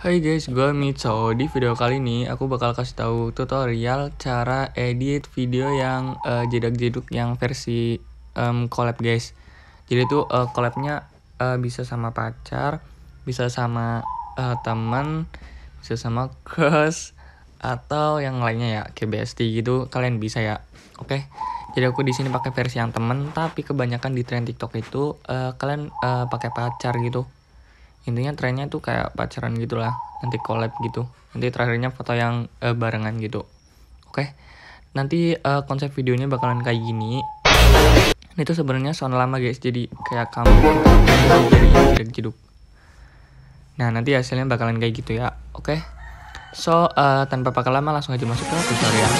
Hai guys, gue Mitso. Di video kali ini aku bakal kasih tahu tutorial cara edit video yang uh, jedak-jeduk yang versi um, collab guys. Jadi tuh uh, collabnya uh, bisa sama pacar, bisa sama uh, teman, bisa sama crush atau yang lainnya ya, kayak gitu kalian bisa ya. Oke. Okay? Jadi aku di sini pakai versi yang temen, tapi kebanyakan di tren TikTok itu uh, kalian uh, pakai pacar gitu intinya trennya tuh kayak pacaran gitulah nanti collab gitu nanti terakhirnya foto yang uh, barengan gitu oke okay? nanti uh, konsep videonya bakalan kayak gini ini tuh sebenarnya sound lama guys jadi kayak kamu jadi jeduk gitu. nah nanti hasilnya bakalan kayak gitu ya oke okay? so uh, tanpa pakai lama langsung aja masuk ke tutorial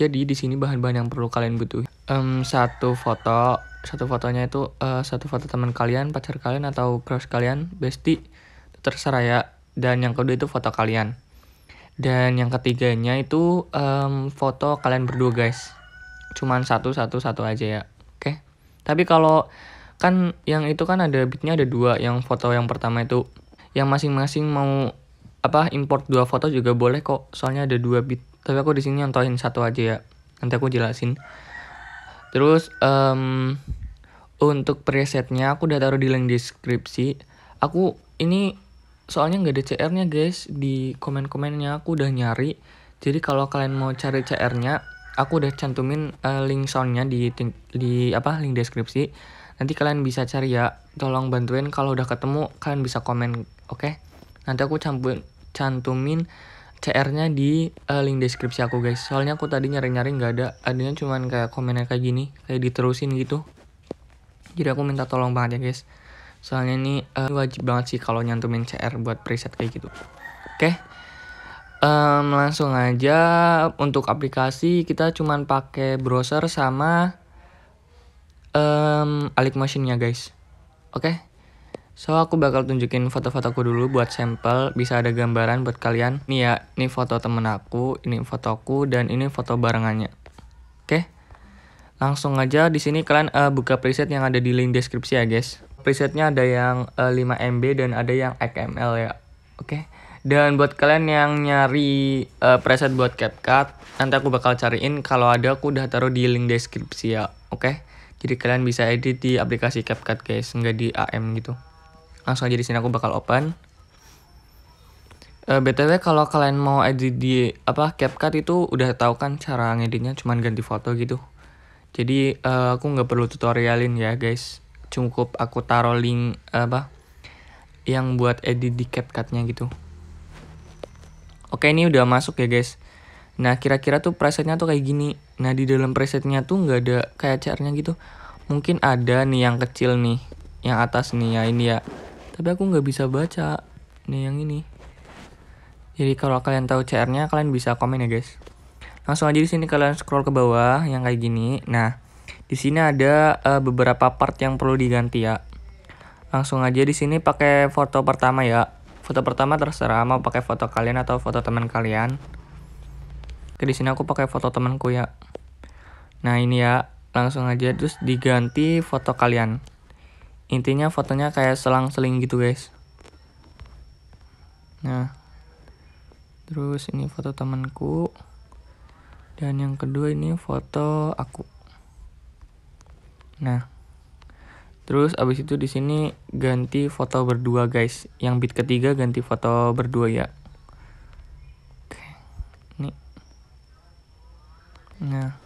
Jadi di sini bahan-bahan yang perlu kalian butuh. Um, satu foto, satu fotonya itu uh, satu foto teman kalian, pacar kalian atau crush kalian, bestie, terserah ya. Dan yang kedua itu foto kalian. Dan yang ketiganya itu um, foto kalian berdua guys. Cuman satu satu satu aja ya. Oke. Okay? Tapi kalau kan yang itu kan ada bitnya ada dua. Yang foto yang pertama itu yang masing-masing mau apa import dua foto juga boleh kok soalnya ada dua bit tapi aku di sini nyontohin satu aja ya nanti aku jelasin terus um, untuk presetnya aku udah taruh di link deskripsi aku ini soalnya nggak ada CR-nya guys di komen-komennya aku udah nyari jadi kalau kalian mau cari CR-nya aku udah cantumin uh, link soundnya di di apa link deskripsi nanti kalian bisa cari ya tolong bantuin kalau udah ketemu kalian bisa komen oke okay? nanti aku campur, cantumin CR-nya di uh, link deskripsi aku guys. Soalnya aku tadi nyari-nyari nggak ada, adanya cuman kayak komennya kayak gini, kayak diterusin gitu. Jadi aku minta tolong banget ya guys. Soalnya ini uh, wajib banget sih kalau nyantumin CR buat preset kayak gitu. Oke. Okay. Um, langsung aja untuk aplikasi kita cuman pakai browser sama um, Alik machine nya guys. Oke. Okay? So aku bakal tunjukin foto-fotoku dulu buat sampel, bisa ada gambaran buat kalian. Nih ya, ini foto temen aku, ini fotoku, dan ini foto barengannya. Oke, langsung aja di sini kalian uh, buka preset yang ada di link deskripsi ya guys. Presetnya ada yang uh, 5 MB dan ada yang XML ya. Oke. Dan buat kalian yang nyari uh, preset buat CapCut, nanti aku bakal cariin kalau ada aku udah taruh di link deskripsi ya. Oke. Jadi kalian bisa edit di aplikasi CapCut guys, nggak di AM gitu langsung aja di sini aku bakal open uh, eh, btw kalau kalian mau edit di apa CapCut itu udah tahu kan cara ngeditnya cuman ganti foto gitu jadi uh, aku nggak perlu tutorialin ya guys cukup aku taruh link uh, apa yang buat edit di CapCutnya gitu oke ini udah masuk ya guys Nah, kira-kira tuh presetnya tuh kayak gini. Nah, di dalam presetnya tuh nggak ada kayak caranya gitu. Mungkin ada nih yang kecil nih, yang atas nih ya ini ya tapi aku nggak bisa baca nih yang ini jadi kalau kalian tahu CR-nya kalian bisa komen ya guys langsung aja di sini kalian scroll ke bawah yang kayak gini nah di sini ada uh, beberapa part yang perlu diganti ya langsung aja di sini pakai foto pertama ya foto pertama terserah mau pakai foto kalian atau foto teman kalian Oke di sini aku pakai foto temanku ya nah ini ya langsung aja terus diganti foto kalian intinya fotonya kayak selang-seling gitu guys nah terus ini foto temanku dan yang kedua ini foto aku nah terus abis itu di sini ganti foto berdua guys yang bit ketiga ganti foto berdua ya Oke, nah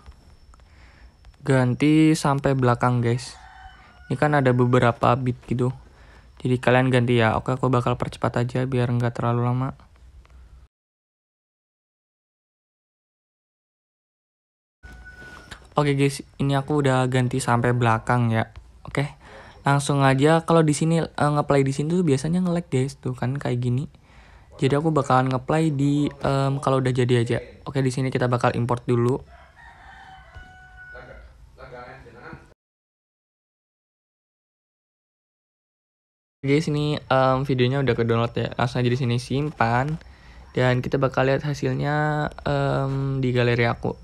ganti sampai belakang guys ini kan ada beberapa bit gitu jadi kalian ganti ya oke aku bakal percepat aja biar nggak terlalu lama Oke guys, ini aku udah ganti sampai belakang ya. Oke. Langsung aja kalau di sini uh, ngeplay di sini tuh biasanya nge-lag guys, tuh kan kayak gini. Jadi aku bakalan ngeplay di um, kalau udah jadi aja. Oke, okay, di sini kita bakal import dulu. guys ini um, videonya udah ke download ya langsung aja di sini simpan dan kita bakal lihat hasilnya um, di galeri aku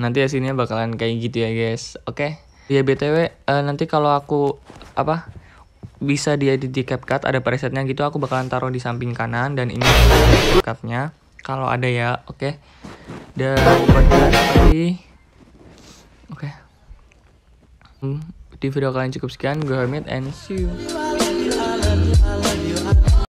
nanti hasilnya bakalan kayak gitu ya guys oke okay? ya btw uh, eh, nanti kalau aku apa bisa dia di di CapCut ada presetnya gitu aku bakalan taruh di samping kanan dan ini CapCutnya kalau ada ya oke okay? dan buatkan lagi oke okay. Hmm, di video kalian cukup sekian gue Hermit and see you